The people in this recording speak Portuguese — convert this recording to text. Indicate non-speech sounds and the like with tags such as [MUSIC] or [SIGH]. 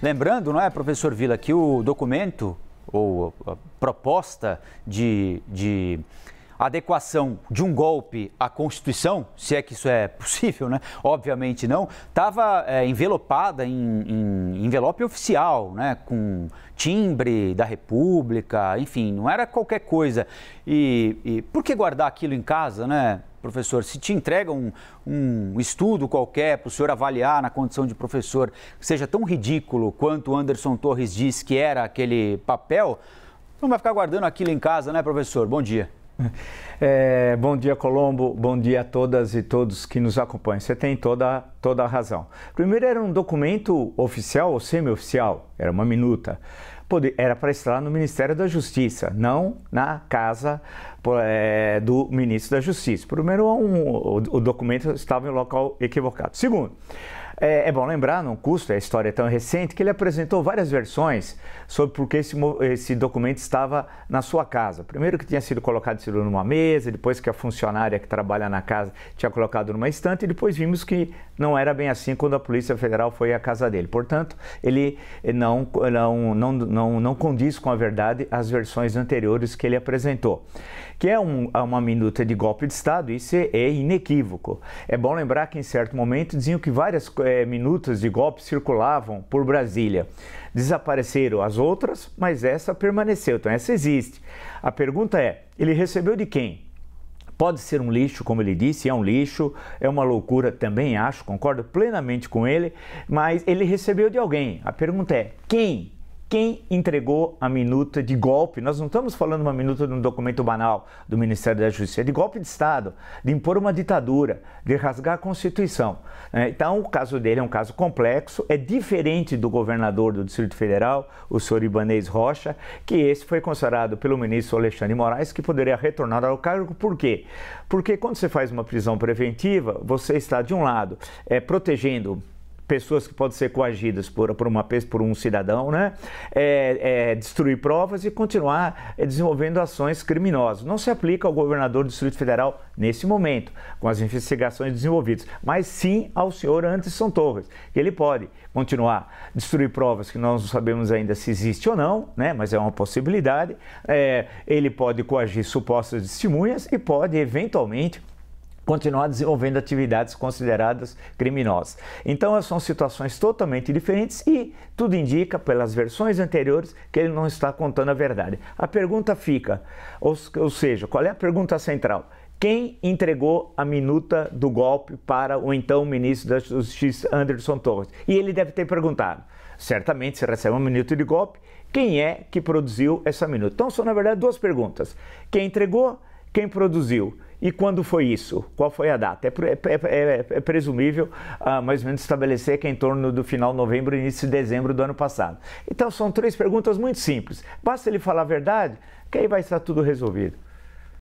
Lembrando, não é, professor Vila, que o documento ou a proposta de, de adequação de um golpe à Constituição, se é que isso é possível, né? Obviamente não, estava é, envelopada em, em, envelope oficial, né? Com timbre da República, enfim, não era qualquer coisa. E, e por que guardar aquilo em casa, né? Professor, se te entrega um, um estudo qualquer para o senhor avaliar na condição de professor, que seja tão ridículo quanto Anderson Torres diz que era aquele papel, não vai ficar guardando aquilo em casa, né, professor? Bom dia. [LAUGHS] É, bom dia, Colombo. Bom dia a todas e todos que nos acompanham. Você tem toda, toda a razão. Primeiro, era um documento oficial ou semi-oficial, era uma minuta. Era para estar no Ministério da Justiça, não na casa é, do ministro da Justiça. Primeiro, um, o documento estava em local equivocado. Segundo, é, é, bom lembrar, não custa, a história é tão recente, que ele apresentou várias versões sobre por que esse, esse, documento estava na sua casa. Primeiro que tinha sido colocado em numa mesa, depois que a funcionária que trabalha na casa tinha colocado numa estante, e depois vimos que não era bem assim quando a Polícia Federal foi à casa dele. Portanto, ele não, não, não, não, não condiz com a verdade as versões anteriores que ele apresentou, que é um, uma minuta de golpe de Estado, isso é inequívoco. É bom lembrar que em certo momento diziam que várias coisas é, minutas de golpe circulavam por Brasília. Desapareceram as outras, mas essa permaneceu, então essa existe. A pergunta é: ele recebeu de quem? Pode ser um lixo, como ele disse, é um lixo, é uma loucura, também acho, concordo plenamente com ele, mas ele recebeu de alguém. A pergunta é: quem? quem entregou a minuta de golpe. Nós não estamos falando uma minuta de um documento banal do Ministério da Justiça, é de golpe de Estado, de impor uma ditadura, de rasgar a Constituição. Né? Então, o caso dele é um caso complexo, é diferente do governador do Distrito Federal, o senhor Ibanez Rocha, que esse foi considerado pelo ministro Alexandre Moraes que poderia retornar ao cargo. Por quê? Porque quando você faz uma prisão preventiva, você está, de um lado, é, protegendo pessoas que podem ser coagidas por, por, uma, por um cidadão, né? É, é, destruir provas e continuar desenvolvendo ações criminosas. Não se aplica ao governador do Distrito Federal nesse momento, com as investigações desenvolvidas, mas sim ao senhor Anderson Torres. Ele pode continuar destruir provas que nós não sabemos ainda se existe ou não, né? mas é uma possibilidade. É, ele pode coagir supostas testemunhas e pode, eventualmente, continuar desenvolvendo atividades consideradas criminosas. Então, são situações totalmente diferentes e tudo indica, pelas versões anteriores, que ele não está contando a verdade. A pergunta fica, ou, ou seja, qual é a pergunta central? Quem entregou a minuta do golpe para o então ministro da Justiça, Anderson Torres? E ele deve ter perguntado. Certamente, se recebe uma minuta de golpe, quem é que produziu essa minuta? Então, são, na verdade, duas perguntas. Quem entregou, quem produziu? E quando foi isso? Qual foi a data? É, é é, é, é presumível, ah, mais ou menos, estabelecer que é em torno do final de novembro, início de dezembro do ano passado. Então, são três perguntas muito simples. Basta ele falar a verdade, que aí vai estar tudo resolvido.